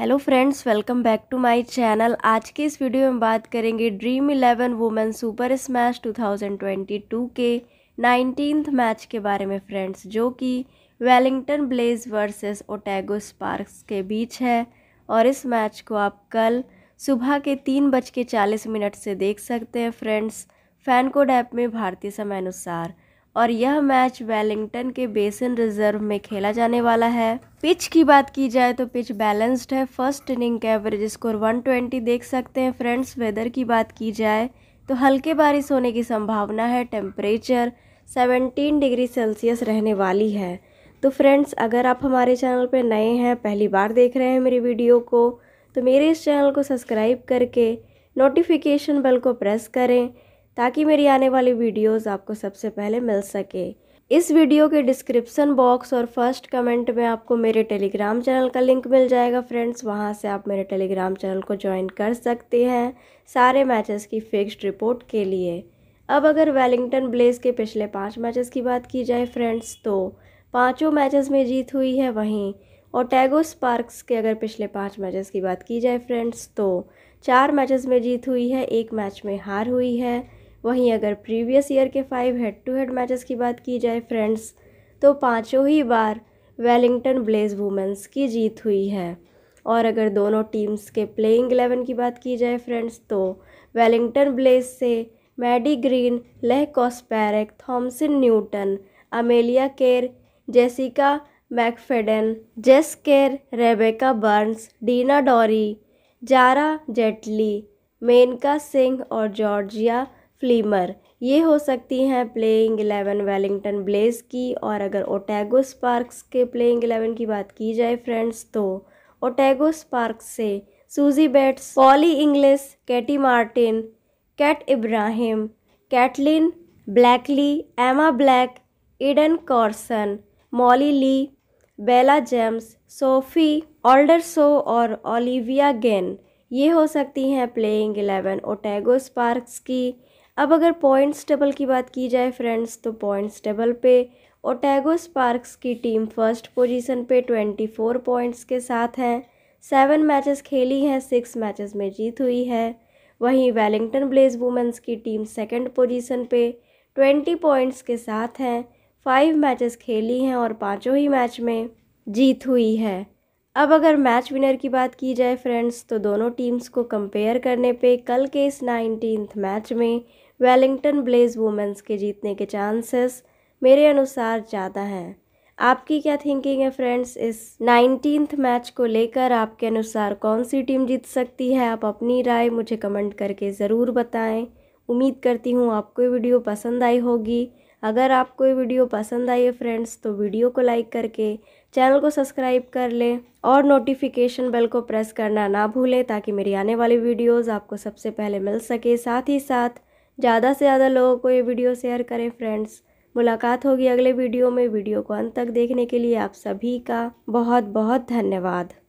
hello friends welcome back to my channel आज के इस वीडियो में बात करेंगे Dream Eleven women super smash 2022 के नाइनटीन्थ मैच के बारे में फ्रेंड्स जो कि Wellington Blaze versus Otago Sparks के बीच है और इस मैच को आप कल सुबह के तीन बज के चालीस मिनट से देख सकते हैं फ्रेंड्स फैन कोड ऐप में भारतीय समय अनुसार और यह मैच वेलिंगटन के बेसिन रिजर्व में खेला जाने वाला है पिच की बात की जाए तो पिच बैलेंस्ड है फर्स्ट इनिंग का एवरेज स्कोर 120 देख सकते हैं फ्रेंड्स वेदर की बात की जाए तो हल्के बारिश होने की संभावना है टेम्परेचर 17 डिग्री सेल्सियस रहने वाली है तो फ्रेंड्स अगर आप हमारे चैनल पर नए हैं पहली बार देख रहे हैं मेरी वीडियो को तो मेरे इस चैनल को सब्सक्राइब करके नोटिफिकेशन बेल को प्रेस करें ताकि मेरी आने वाली वीडियोस आपको सबसे पहले मिल सके इस वीडियो के डिस्क्रिप्सन बॉक्स और फर्स्ट कमेंट में आपको मेरे टेलीग्राम चैनल का लिंक मिल जाएगा फ्रेंड्स वहां से आप मेरे टेलीग्राम चैनल को ज्वाइन कर सकते हैं सारे मैचेस की फिक्स्ड रिपोर्ट के लिए अब अगर वेलिंगटन ब्लेस के पिछले पाँच मैचेस की बात की जाए फ्रेंड्स तो पाँचों मैचेस में जीत हुई है वहीं और टैगो स्पार्क्स के अगर पिछले पाँच मैचेस की बात की जाए फ्रेंड्स तो चार मैचेस में जीत हुई है एक मैच में हार हुई है वहीं अगर प्रीवियस ईयर के five head to head matches की बात की जाए फ्रेंड्स तो पाँचों ही बार वेलिंगटन ब्लेज वुमेंस की जीत हुई है और अगर दोनों टीम्स के प्लेइंग एलेवन की बात की जाए फ्रेंड्स तो वेलिंगटन ब्लेज से Maddy Green Leigh Kasperek Thomson Newton Amelia Kerr Jessica McFadyen Jess Kerr Rebecca Burns Deena Dorey Xara Jetly Menaka Singh और जॉर्जिया फ्लीमर ये हो सकती हैं प्लेइंग एलेवन वेलिंगटन ब्लेज की और अगर ओटैगो स्पार्क्स के प्लेइंग एलेवन की बात की जाए फ्रेंड्स तो ओटैगो स्पार्क्स से Suzie Bates Polly Inglis Katey Martin Kate Ebrahim Caitlin Blakely Emma Black Eden Carson Molly Loe Bella James Sophie Oldershaw और ओलिविया गेन ये हो सकती हैं प्लेइंग एलेवन ओटैगो स्पार्क्स की अब अगर पॉइंट्स टेबल की बात की जाए फ्रेंड्स तो पॉइंट्स टेबल पे ओटैगो स्पार्क्स की टीम फर्स्ट पोजीशन पे 24 पॉइंट्स के साथ हैं सेवन मैचेस खेली हैं सिक्स मैचेस में जीत हुई है वहीं वेलिंगटन ब्लेज वुमेंस की टीम सेकंड पोजीशन पे ट्वेंटी पॉइंट्स के साथ हैं फाइव मैचेस खेली हैं और पांचों ही मैच में जीत हुई है अब अगर मैच विनर की बात की जाए फ्रेंड्स तो दोनों टीम्स को कंपेयर करने पे कल के इस नाइनटीन मैच में वेलिंगटन ब्लेज वुमेंस के जीतने के चांसेस मेरे अनुसार ज़्यादा हैं आपकी क्या थिंकिंग है फ्रेंड्स इस नाइनटीन मैच को लेकर आपके अनुसार कौन सी टीम जीत सकती है आप अपनी राय मुझे कमेंट करके ज़रूर बताएं उम्मीद करती हूँ आपको ये वीडियो पसंद आई होगी अगर आपको ये वीडियो पसंद आई है फ्रेंड्स तो वीडियो को लाइक करके चैनल को सब्सक्राइब कर लें और नोटिफिकेशन बेल को प्रेस करना ना भूलें ताकि मेरी आने वाली वीडियोज़ आपको सबसे पहले मिल सके साथ ही साथ ज़्यादा से ज़्यादा लोगों को ये वीडियो शेयर करें फ्रेंड्स मुलाकात होगी अगले वीडियो में वीडियो को अंत तक देखने के लिए आप सभी का बहुत बहुत धन्यवाद